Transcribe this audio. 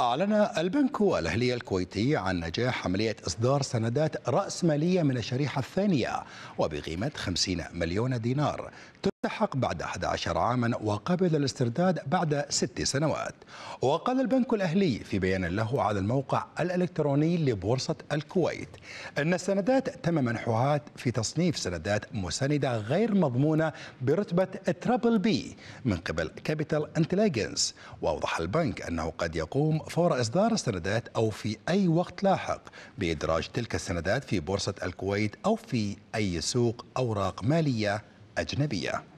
أعلن البنك الأهلي الكويتي عن نجاح عملية إصدار سندات رأسمالية من الشريحة الثانية وبقيمة 50 مليون دينار تحق بعد 11 عاما وقبل الاسترداد بعد ست سنوات وقال البنك الأهلي في بيان له على الموقع الإلكتروني لبورصة الكويت أن السندات تم منحها في تصنيف سندات مساندة غير مضمونة برتبة ترابل بي من قبل كابيتال انتليجنس وأوضح البنك أنه قد يقوم فور إصدار السندات أو في أي وقت لاحق بإدراج تلك السندات في بورصة الكويت أو في أي سوق أوراق مالية أجنبية